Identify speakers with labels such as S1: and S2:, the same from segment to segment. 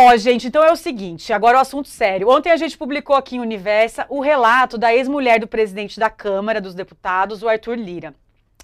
S1: Ó, oh, gente, então é o seguinte, agora o assunto sério. Ontem a gente publicou aqui em Universa o relato da ex-mulher do presidente da Câmara dos Deputados, o Arthur Lira.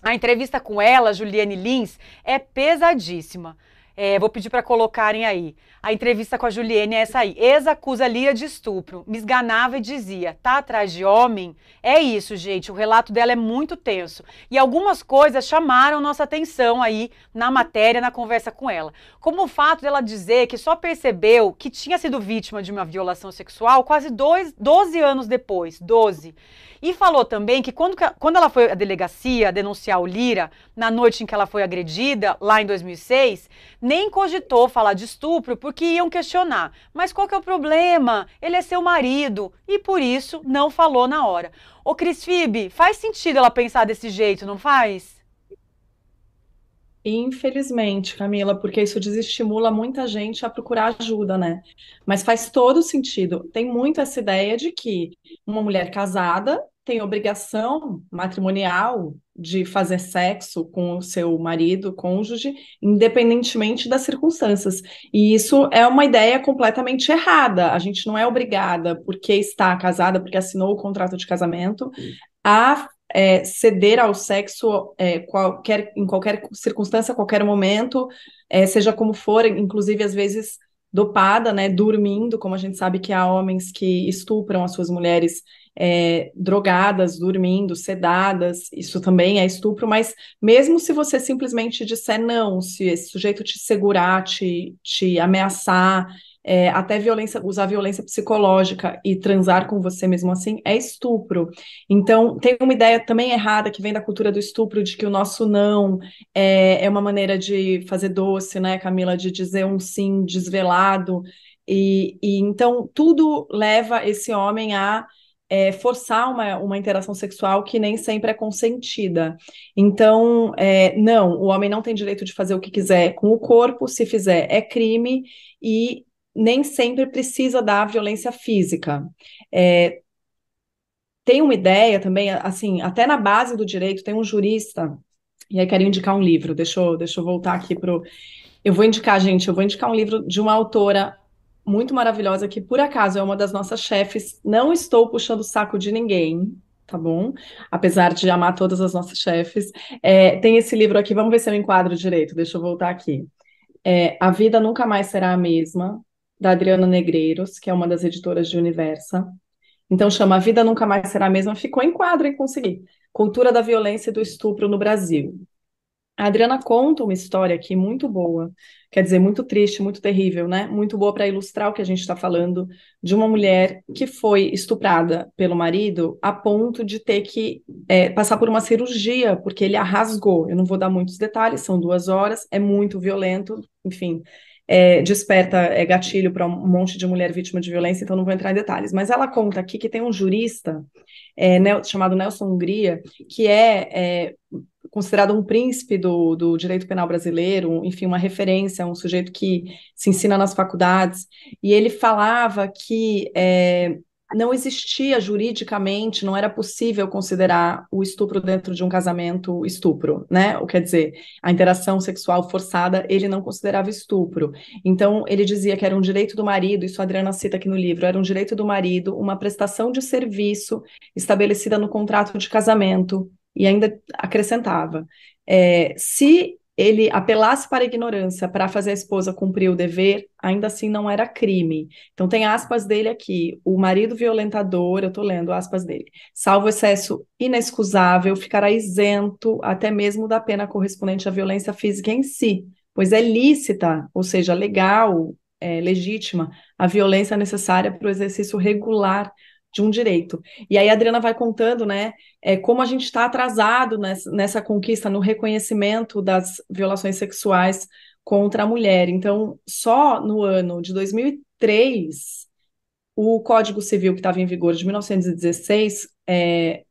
S1: A entrevista com ela, Juliane Lins, é pesadíssima. É, vou pedir para colocarem aí. A entrevista com a Juliene é essa aí. Ex acusa Lia de estupro, me esganava e dizia, tá atrás de homem? É isso, gente, o relato dela é muito tenso. E algumas coisas chamaram nossa atenção aí na matéria, na conversa com ela. Como o fato dela dizer que só percebeu que tinha sido vítima de uma violação sexual quase dois, 12 anos depois, 12. E falou também que quando, quando ela foi à delegacia denunciar o Lira, na noite em que ela foi agredida, lá em 2006, nem cogitou falar de estupro porque iam questionar. Mas qual que é o problema? Ele é seu marido e por isso não falou na hora. O Cris Fibe, faz sentido ela pensar desse jeito, não faz?
S2: Infelizmente, Camila, porque isso desestimula muita gente a procurar ajuda, né? Mas faz todo sentido. Tem muito essa ideia de que uma mulher casada tem obrigação matrimonial de fazer sexo com o seu marido, cônjuge, independentemente das circunstâncias. E isso é uma ideia completamente errada. A gente não é obrigada, porque está casada, porque assinou o contrato de casamento, a é, ceder ao sexo é, qualquer, em qualquer circunstância, a qualquer momento, é, seja como for, inclusive às vezes dopada, né, dormindo, como a gente sabe que há homens que estupram as suas mulheres é, drogadas, dormindo, sedadas, isso também é estupro, mas mesmo se você simplesmente disser não, se esse sujeito te segurar, te, te ameaçar, é, até violência, usar violência psicológica e transar com você mesmo assim é estupro. Então, tem uma ideia também errada que vem da cultura do estupro, de que o nosso não é, é uma maneira de fazer doce, né, Camila, de dizer um sim desvelado. E, e então tudo leva esse homem a é, forçar uma, uma interação sexual que nem sempre é consentida. Então, é, não, o homem não tem direito de fazer o que quiser com o corpo, se fizer é crime e nem sempre precisa da violência física. É, tem uma ideia também, assim, até na base do direito, tem um jurista, e aí quero indicar um livro, deixa eu, deixa eu voltar aqui para Eu vou indicar, gente, eu vou indicar um livro de uma autora muito maravilhosa que, por acaso, é uma das nossas chefes. Não estou puxando o saco de ninguém, tá bom? Apesar de amar todas as nossas chefes. É, tem esse livro aqui, vamos ver se eu enquadro direito, deixa eu voltar aqui. É, a Vida Nunca Mais Será a Mesma, da Adriana Negreiros, que é uma das editoras de Universa. Então chama A Vida Nunca Mais Será a Mesma, ficou em quadro e consegui. Cultura da Violência e do Estupro no Brasil. A Adriana conta uma história aqui muito boa, quer dizer, muito triste, muito terrível, né? Muito boa para ilustrar o que a gente está falando de uma mulher que foi estuprada pelo marido a ponto de ter que é, passar por uma cirurgia, porque ele a rasgou. Eu não vou dar muitos detalhes, são duas horas, é muito violento, enfim, é, desperta é, gatilho para um monte de mulher vítima de violência, então não vou entrar em detalhes. Mas ela conta aqui que tem um jurista é, né, chamado Nelson Hungria, que é, é considerado um príncipe do, do direito penal brasileiro, enfim, uma referência, um sujeito que se ensina nas faculdades, e ele falava que é, não existia juridicamente, não era possível considerar o estupro dentro de um casamento estupro, né? O quer dizer, a interação sexual forçada, ele não considerava estupro. Então, ele dizia que era um direito do marido, isso a Adriana cita aqui no livro, era um direito do marido, uma prestação de serviço estabelecida no contrato de casamento, e ainda acrescentava: é, se ele apelasse para a ignorância para fazer a esposa cumprir o dever, ainda assim não era crime. Então tem aspas dele aqui. O marido violentador, eu estou lendo aspas dele, salvo excesso inexcusável, ficará isento até mesmo da pena correspondente à violência física em si, pois é lícita, ou seja, legal, é, legítima, a violência necessária para o exercício regular de um direito. E aí a Adriana vai contando, né, é, como a gente está atrasado nessa, nessa conquista, no reconhecimento das violações sexuais contra a mulher. Então, só no ano de 2003, o Código Civil que estava em vigor de 1916 é,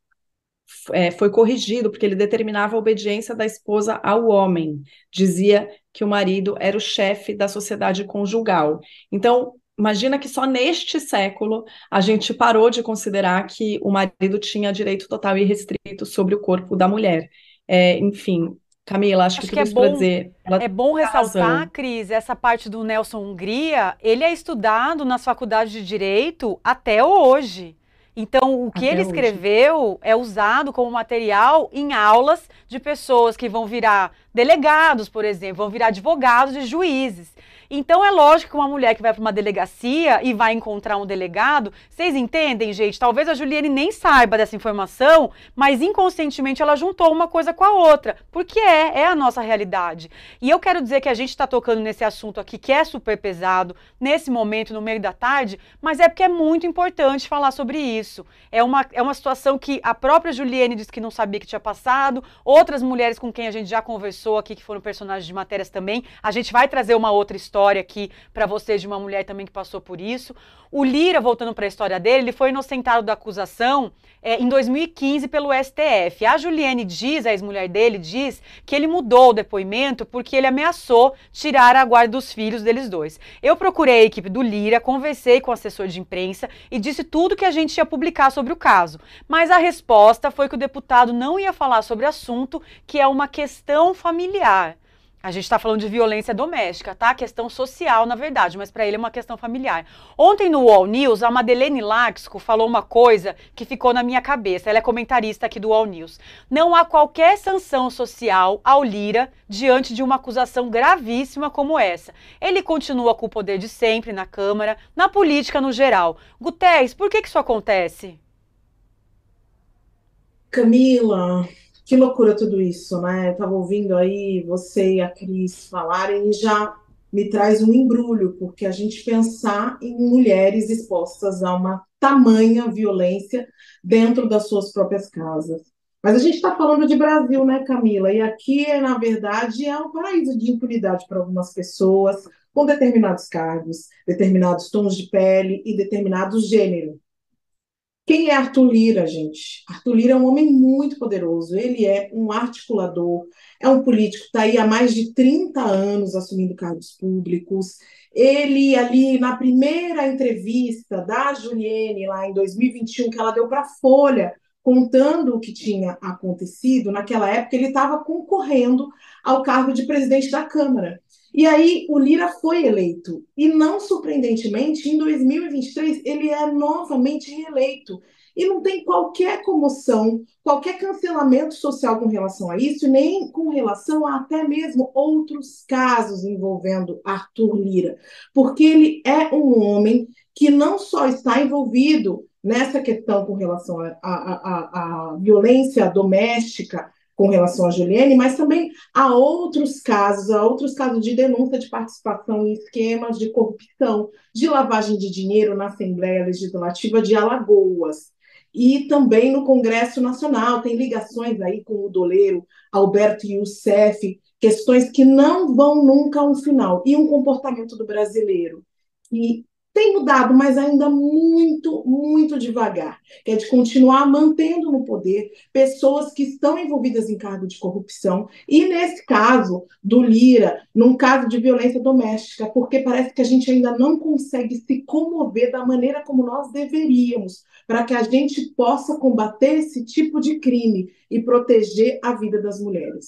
S2: é, foi corrigido, porque ele determinava a obediência da esposa ao homem. Dizia que o marido era o chefe da sociedade conjugal. Então, Imagina que só neste século a gente parou de considerar que o marido tinha direito total e restrito sobre o corpo da mulher. É, enfim, Camila, acho, acho que, que é para dizer. é bom ressaltar, razão.
S1: Cris, essa parte do Nelson Hungria, ele é estudado nas faculdades de direito até hoje. Então, o que até ele hoje. escreveu é usado como material em aulas de pessoas que vão virar delegados, por exemplo, vão virar advogados e juízes. Então é lógico que uma mulher que vai para uma delegacia e vai encontrar um delegado, vocês entendem, gente? Talvez a Juliane nem saiba dessa informação, mas inconscientemente ela juntou uma coisa com a outra, porque é, é a nossa realidade. E eu quero dizer que a gente está tocando nesse assunto aqui que é super pesado, nesse momento, no meio da tarde, mas é porque é muito importante falar sobre isso. É uma, é uma situação que a própria Juliane disse que não sabia que tinha passado, outras mulheres com quem a gente já conversou aqui, que foram personagens de matérias também. A gente vai trazer uma outra história aqui para vocês de uma mulher também que passou por isso. O Lira, voltando para a história dele, ele foi inocentado da acusação é, em 2015 pelo STF. A Juliane diz, a ex-mulher dele, diz que ele mudou o depoimento porque ele ameaçou tirar a guarda dos filhos deles dois. Eu procurei a equipe do Lira, conversei com o assessor de imprensa e disse tudo que a gente ia publicar sobre o caso. Mas a resposta foi que o deputado não ia falar sobre o assunto que é uma questão familiar. A gente está falando de violência doméstica, tá? Questão social, na verdade, mas para ele é uma questão familiar. Ontem no All News, a Madeleine Laxco falou uma coisa que ficou na minha cabeça. Ela é comentarista aqui do All News. Não há qualquer sanção social ao Lira diante de uma acusação gravíssima como essa. Ele continua com o poder de sempre na Câmara, na política no geral. Guterres, por que, que isso acontece?
S3: Camila, que loucura tudo isso, né? Eu tava ouvindo aí você e a Cris falarem e já me traz um embrulho, porque a gente pensar em mulheres expostas a uma tamanha violência dentro das suas próprias casas. Mas a gente está falando de Brasil, né, Camila? E aqui, na verdade, é um paraíso de impunidade para algumas pessoas, com determinados cargos, determinados tons de pele e determinado gênero. Quem é Arthur Lira, gente? Arthur Lira é um homem muito poderoso, ele é um articulador, é um político que está aí há mais de 30 anos assumindo cargos públicos. Ele, ali na primeira entrevista da Juliene, lá em 2021, que ela deu para a Folha, contando o que tinha acontecido, naquela época ele estava concorrendo ao cargo de presidente da Câmara. E aí o Lira foi eleito. E não surpreendentemente, em 2023, ele é novamente reeleito. E não tem qualquer comoção, qualquer cancelamento social com relação a isso, nem com relação a até mesmo outros casos envolvendo Arthur Lira, porque ele é um homem que não só está envolvido nessa questão com relação à violência doméstica com relação à Juliane, mas também a outros casos, a outros casos de denúncia de participação em esquemas de corrupção, de lavagem de dinheiro na Assembleia Legislativa de Alagoas. E também no Congresso Nacional, tem ligações aí com o doleiro Alberto Youssef, questões que não vão nunca a um final. E um comportamento do brasileiro que tem mudado, mas ainda muito, muito devagar, que é de continuar mantendo no poder pessoas que estão envolvidas em cargo de corrupção, e nesse caso do Lira, num caso de violência doméstica, porque parece que a gente ainda não consegue se comover da maneira como nós deveríamos, para que a gente possa combater esse tipo de crime e proteger a vida das mulheres.